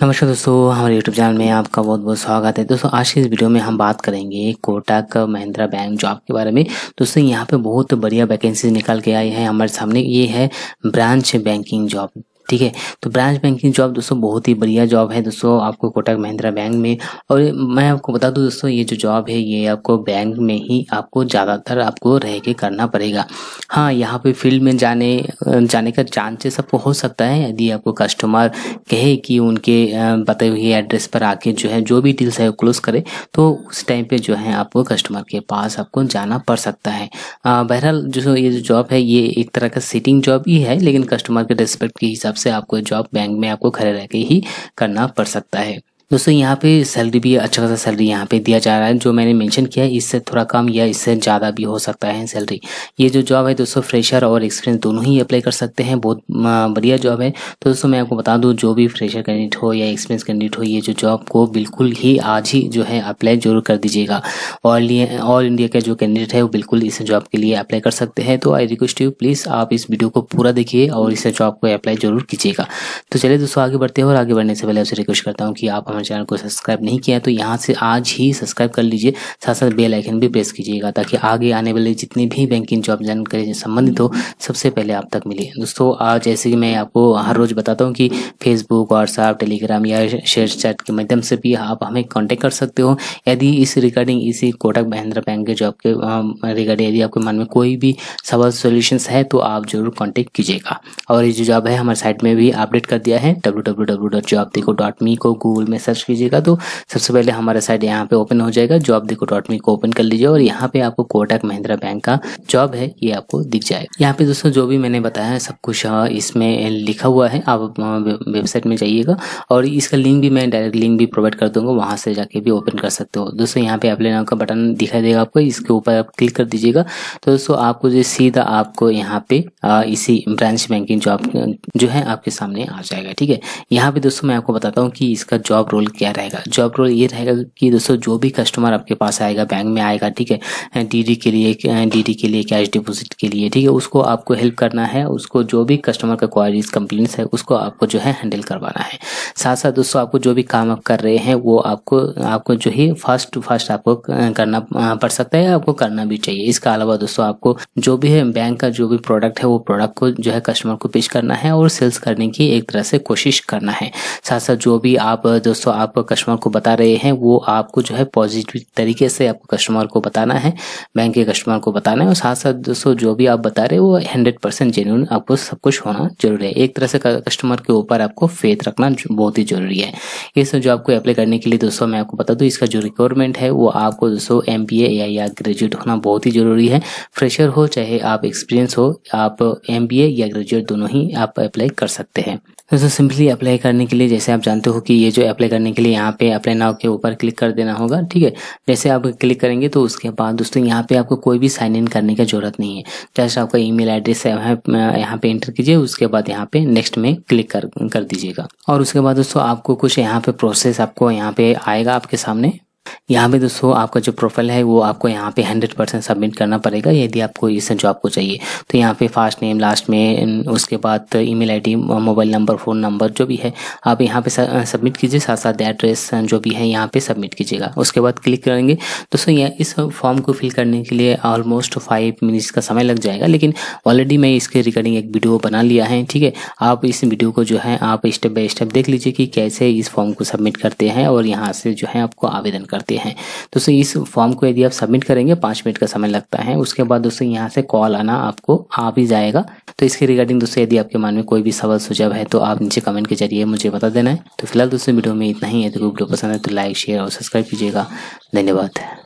नमस्कार दोस्तों हमारे यूट्यूब चैनल में आपका बहुत बहुत स्वागत है दोस्तों आज के इस वीडियो में हम बात करेंगे कोटक महिंद्रा बैंक जॉब के बारे में दोस्तों यहाँ पे बहुत बढ़िया वैकेंसी निकल के आई है हमारे सामने ये है ब्रांच बैंकिंग जॉब ठीक है तो ब्रांच बैंकिंग जॉब दोस्तों बहुत ही बढ़िया जॉब है दोस्तों आपको कोटक महिंद्रा बैंक में और मैं आपको बता दूँ दोस्तों ये जो जॉब है ये आपको बैंक में ही आपको ज़्यादातर आपको रह के करना पड़ेगा हाँ यहाँ पे फील्ड में जाने जाने का चांसेस आपको हो सकता है यदि आपको कस्टमर कहे कि उनके बताए हुए एड्रेस पर आके जो है जो भी डील्स है क्लोज करे तो उस टाइम पे जो है आपको कस्टमर के पास आपको जाना पड़ सकता है बहरहाल जो ये जो जॉब है ये एक तरह का सिटिंग जॉब ही है लेकिन कस्टमर के रेस्पेक्ट के हिसाब से आपको जॉब बैंक में आपको खड़े रह के ही करना पड़ सकता है दोस्तों यहाँ पे सैलरी भी अच्छा खासा सैलरी यहाँ पे दिया जा रहा है जो मैंने मेंशन किया है इससे थोड़ा कम या इससे ज़्यादा भी हो सकता है सैलरी ये जो जॉब है दोस्तों फ्रेशर और एक्सपीरियंस दोनों ही अप्लाई कर सकते हैं बहुत बढ़िया जॉब है तो दोस्तों मैं आपको बता दूँ जो भी फ्रेशर कैंडिडेट हो या एक्सपीरियंस कैंडिडेट हो ये जो जॉब को बिल्कुल ही आज ही जो है अप्लाई जरूर कर दीजिएगा ऑल ऑल इंडिया का जो कैंडिडेट है वो बिल्कुल इस जॉब के लिए अप्लाई कर सकते हैं तो आई रिक्वेस्ट यू प्लीज़ आप इस वीडियो को पूरा देखिए और इस जॉब को अप्लाई जरूर कीजिएगा तो चलिए दोस्तों आगे बढ़ते हैं और आगे बढ़ने से पहले आपसे रिक्वेस्ट करता हूँ कि आप हमारे हमारे चैनल को सब्सक्राइब नहीं किया है तो यहाँ से आज ही सब्सक्राइब कर लीजिए साथ साथ बेल आइकन भी प्रेस कीजिएगा ताकि आगे आने वाले जितनी भी बैंकिंग जॉब जानकारी संबंधित हो सबसे पहले आप तक मिले दोस्तों आज जैसे कि मैं आपको हर रोज़ बताता हूँ कि फेसबुक व्हाट्सएप टेलीग्राम या शेयर चैट के माध्यम से भी आप हमें कॉन्टैक्ट कर सकते हो यदि इस रिगार्डिंग इसी कोटक महिंद्रा बैंक के जॉब के रिगार्डिंग यदि आपके मन में कोई भी सवाल सोल्यूशन है तो आप ज़रूर कॉन्टेक्ट कीजिएगा और ये जो जॉब है हमारे साइट में भी अपडेट कर दिया है डब्ल्यू को गूगल में सर्च कीजिएगा तो सबसे पहले हमारा साइट यहाँ पे ओपन हो जाएगा जॉब देखो डॉट मी को ओपन कर लीजिए और यहाँ पे आपको कोटक महिंद्रा बैंक का जॉब है ये आपको दिख जाएगा यहाँ पे दोस्तों जो भी मैंने बताया सब कुछ हाँ, इसमें लिखा हुआ है आप वेबसाइट में जाइएगा और इसका लिंक भी मैं डायरेक्ट लिंक भी प्रोवाइड कर दूंगा वहां से जाके भी ओपन कर सकते हो दोस्तों यहाँ पे अपने नाम का बटन दिखाई देगा आपको इसके ऊपर आप क्लिक कर दीजिएगा तो दोस्तों आपको जो सीधा आपको यहाँ पे इसी ब्रांच बैंकिंग जॉब जो है आपके सामने आ जाएगा ठीक है यहाँ पे दोस्तों मैं आपको बताता हूँ कि इसका जॉब रोल क्या रहेगा जॉब रोल ये रहेगा कि दोस्तों जो भी कस्टमर आपके पास आएगा बैंक में आएगा ठीक है डीडी के लिए डीडी के लिए कैश डिपोजिट के लिए ठीक है उसको आपको हेल्प करना है उसको जो भी कस्टमर का क्वारीज कंप्लेंट्स है उसको आपको जो है हैंडल करवाना है साथ साथ दोस्तों आपको जो भी काम आप कर रहे हैं वो आपको आपको जो है फास्ट टू फास्ट आपको करना पड़ सकता है आपको करना भी चाहिए इसके अलावा दोस्तों आपको जो भी है बैंक का जो भी प्रोडक्ट है वो प्रोडक्ट को जो है कस्टमर को पेश करना है और सेल्स करने की एक तरह से कोशिश करना है साथ साथ जो भी आप दोस्तों दोस्तों आपको कस्टमर को बता रहे हैं वो आपको जो है पॉजिटिव तरीके से आपको कस्टमर को बताना है बैंक के कस्टमर को बताना है और साथ साथ दोस्तों जो भी आप बता रहे हो वो हंड्रेड परसेंट जेन्यून आपको सब कुछ होना जरूरी है एक तरह से कस्टमर के ऊपर आपको फेथ रखना बहुत ही जरूरी है इस जो आपको अप्लाई करने के लिए दोस्तों मैं आपको बता दूँ इसका जो रिक्वायरमेंट है वो आपको दोस्तों एम बी या ग्रेजुएट होना बहुत ही जरूरी है फ्रेशर हो चाहे आप एक्सपीरियंस हो आप एम या ग्रेजुएट दोनों ही आप अप्लाई कर सकते हैं दोस्तों सिंपली अप्लाई करने के लिए जैसे आप जानते हो कि ये जो अप्लाई करने के लिए यहाँ पे अप्लाई नाव के ऊपर क्लिक कर देना होगा ठीक है जैसे आप क्लिक करेंगे तो उसके बाद दोस्तों यहाँ पे आपको कोई भी साइन इन करने की जरूरत नहीं है जस्ट आपका ईमेल एड्रेस यहाँ पे एंटर कीजिए उसके बाद यहाँ पे नेक्स्ट में क्लिक कर कर दीजिएगा और उसके बाद दोस्तों आपको कुछ यहाँ पे प्रोसेस आपको यहाँ पे आएगा आपके सामने यहाँ पे दोस्तों आपका जो प्रोफाइल है वो आपको यहाँ पे 100 परसेंट सबमिट करना पड़ेगा यदि आपको इस जॉब को चाहिए तो यहाँ पे फास्ट नेम लास्ट में उसके बाद email ID mobile number phone number जो भी है आप यहाँ पे सबमिट कीजिए साथ साथ एड्रेस जो भी है यहाँ पे सबमिट कीजिएगा उसके बाद क्लिक करेंगे दोस्तों यहाँ इस फॉर्म को फिल करने के लिए ऑलमोस्ट फाइव मिनट्स का समय लग जाएगा लेकिन ऑलरेडी मैं इसके रिगार्डिंग एक वीडियो बना लिया है ठीक है आप इस वीडियो को जो है आप स्टेप बाई स्टेप देख लीजिए कि कैसे इस फॉर्म को सबमिट करते हैं और यहाँ से जो है आपको आवेदन करते हैं दोस्तों इस फॉर्म को यदि आप सबमिट करेंगे पाँच मिनट का समय लगता है उसके बाद दोस्तों यहाँ से कॉल आना आपको आ भी जाएगा तो इसके रिगार्डिंग दोस्तों यदि आपके मन में कोई भी सवाल सुझाव है तो आप नीचे कमेंट के जरिए मुझे बता देना है तो फिलहाल दोस्तों वीडियो में इतना ही है तो वीडियो पसंद है तो लाइक शेयर और सब्सक्राइब कीजिएगा धन्यवाद